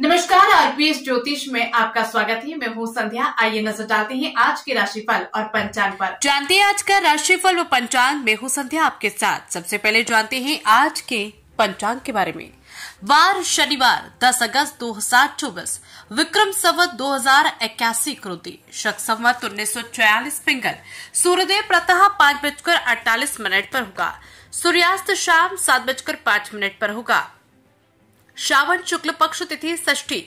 नमस्कार आरपीएस ज्योतिष में आपका स्वागत है मैं हूँ संध्या आइए नजर डालते हैं आज के राशिफल और पंचांग पर जानते हैं आज का राशिफल और पंचांग में हूँ संध्या आपके साथ सबसे पहले जानते हैं आज के पंचांग के बारे में वार शनिवार 10 अगस्त दो हजार चौबीस विक्रम संवत दो हजार इक्यासी क्रोति शक संवत उन्नीस सौ छियालीस पिंगल सूर्योदय प्रतः पाँच बजकर अड़तालीस मिनट पर होगा सूर्यास्त शाम सात बजकर पाँच मिनट पर होगा श्रावण शुक्ल पक्ष तिथि षष्ठी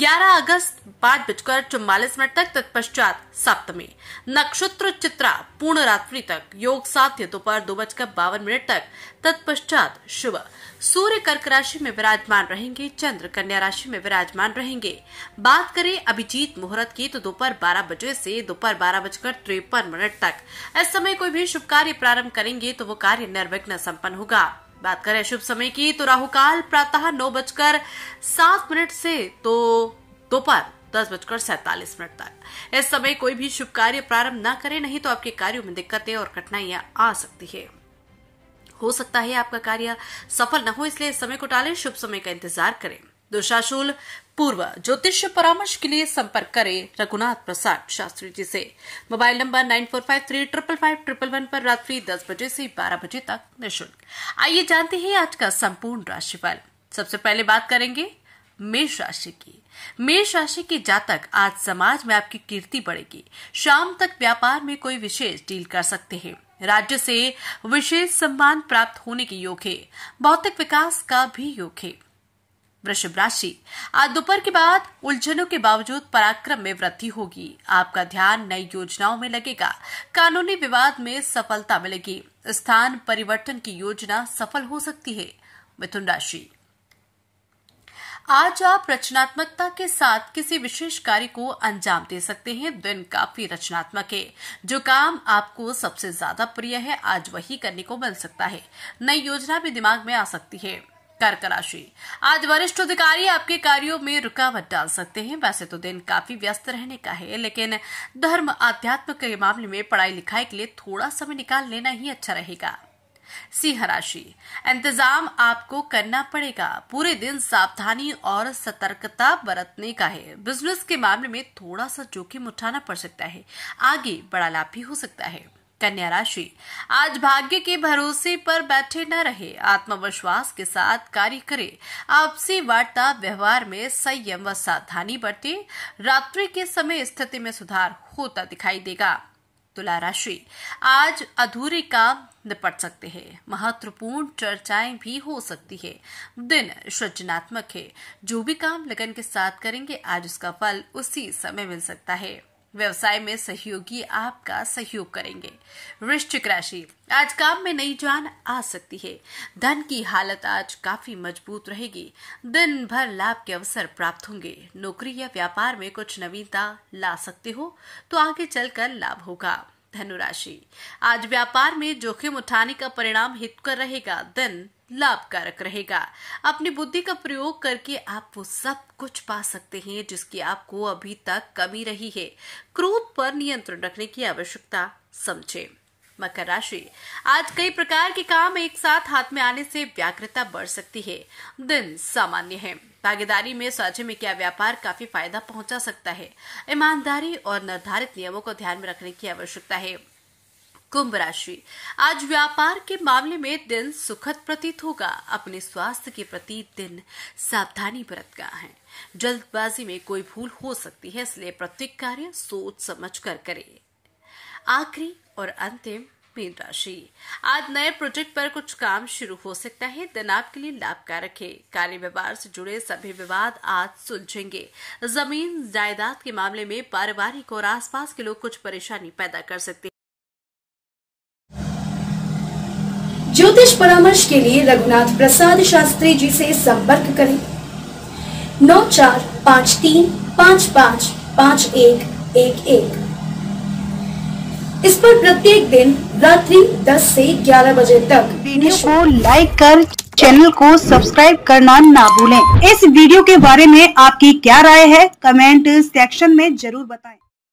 11 अगस्त पांच बजकर चौवालीस मिनट तक तत्पश्चात सप्तमी नक्षत्र चित्रा पूर्ण रात्रि तक योग साध्य दोपहर दो बजकर बावन मिनट तक तत्पश्चात शुभ सूर्य कर्क राशि में विराजमान रहेंगे चंद्र कन्या राशि में विराजमान रहेंगे बात करें अभिजीत मुहूर्त की तो दोपहर बारह बजे से दोपहर बारह बजकर तिरपन मिनट तक इस समय कोई भी शुभ कार्य प्रारंभ करेंगे तो वो कार्य निर्विघ्न संपन्न होगा बात करें शुभ समय की तो राहु काल प्रातः नौ बजकर सात मिनट से तो दोपहर दस बजकर सैतालीस मिनट तक इस समय कोई भी शुभ कार्य प्रारंभ न करें नहीं तो आपके कार्यों में दिक्कतें और कठिनाइयां आ सकती है हो सकता है आपका कार्य सफल न हो इसलिए इस समय को टालें शुभ समय का इंतजार करें दोषाशूल पूर्व ज्योतिष परामर्श के लिए संपर्क करें रघुनाथ प्रसाद शास्त्री जी से mobile number nine four five three triple five triple one पर रात्रि दस बजे से बारह बजे तक निःशुल्क आइए जानते हैं आज का संपूर्ण राशिफल सबसे पहले बात करेंगे मेष राशि की मेष राशि के जातक आज समाज में आपकी कीर्ति बढ़ेगी शाम तक व्यापार में कोई विशेष डील कर सकते हैं राज्य से विशेष सम्मान प्राप्त होने के योग है भौतिक विकास का भी योग है वृषभ राशि आज दोपहर के बाद उलझनों के बावजूद पराक्रम में वृद्धि होगी आपका ध्यान नई योजनाओं में लगेगा कानूनी विवाद में सफलता मिलेगी स्थान परिवर्तन की योजना सफल हो सकती है मिथुन राशि आज आप रचनात्मकता के साथ किसी विशेष कार्य को अंजाम दे सकते हैं दिन काफी रचनात्मक है जो काम आपको सबसे ज्यादा प्रिय है आज वही करने को मिल सकता है नई योजना भी दिमाग में आ सकती है कर्क राशि आज वरिष्ठ अधिकारी आपके कार्यों में रुकावट डाल सकते हैं वैसे तो दिन काफी व्यस्त रहने का है लेकिन धर्म आध्यात्म के मामले में पढ़ाई लिखाई के लिए थोड़ा समय निकाल लेना ही अच्छा रहेगा सिंह राशि इंतजाम आपको करना पड़ेगा पूरे दिन सावधानी और सतर्कता बरतने का है बिजनेस के मामले में थोड़ा सा जोखिम उठाना पड़ सकता है आगे बड़ा लाभ भी हो सकता है कन्या राशि आज भाग्य के भरोसे पर बैठे न रहे आत्मविश्वास के साथ कार्य करें आपसी वार्ता व्यवहार में संयम व सावधानी बरते रात्रि के समय स्थिति में सुधार होता दिखाई देगा तुला राशि आज अधूरे काम निपट सकते हैं महत्वपूर्ण चर्चाएं भी हो सकती है दिन सृजनात्मक है जो भी काम लगन के साथ करेंगे आज उसका फल उसी समय मिल सकता है व्यवसाय में सहयोगी आपका सहयोग करेंगे वृश्चिक राशि आज काम में नई जान आ सकती है धन की हालत आज काफी मजबूत रहेगी दिन भर लाभ के अवसर प्राप्त होंगे नौकरी या व्यापार में कुछ नवीनता ला सकते हो तो आगे चलकर लाभ होगा धनुराशि आज व्यापार में जोखिम उठाने का परिणाम हितकर रहेगा दिन लाभकारक रहेगा अपनी बुद्धि का प्रयोग करके आप वो सब कुछ पा सकते हैं जिसकी आपको अभी तक कमी रही है क्रोध पर नियंत्रण रखने की आवश्यकता समझें मकर राशि आज कई प्रकार के काम एक साथ हाथ में आने से व्याग्रता बढ़ सकती है दिन सामान्य है भागीदारी में साझे में किया व्यापार काफी फायदा पहुंचा सकता है ईमानदारी और निर्धारित नियमों को ध्यान में रखने की आवश्यकता है कुंभ राशि आज व्यापार के मामले में दिन सुखद प्रतीत होगा अपने स्वास्थ्य के प्रति दिन सावधानी बरतना है जल्दबाजी में कोई भूल हो सकती है इसलिए प्रत्येक कार्य सोच समझ कर करें आखिरी और अंतिम मीन राशि आज नए प्रोजेक्ट पर कुछ काम शुरू हो सकता है दिन आपके लिए लाभकारक है कार्य व्यवहार से जुड़े सभी विवाद आज सुलझेंगे जमीन जायदाद के मामले में पारिवारिक और आसपास के लोग कुछ परेशानी पैदा कर सकते हैं ज्योतिष परामर्श के लिए रघुनाथ प्रसाद शास्त्री जी से संपर्क करें नौ चार पाँच तीन पाँच पाँच पाँच एक एक एक इस पर प्रत्येक दिन रात्रि 10 से 11 बजे तक वीडियो को लाइक कर चैनल को सब्सक्राइब करना ना भूलें। इस वीडियो के बारे में आपकी क्या राय है कमेंट सेक्शन में जरूर बताएं।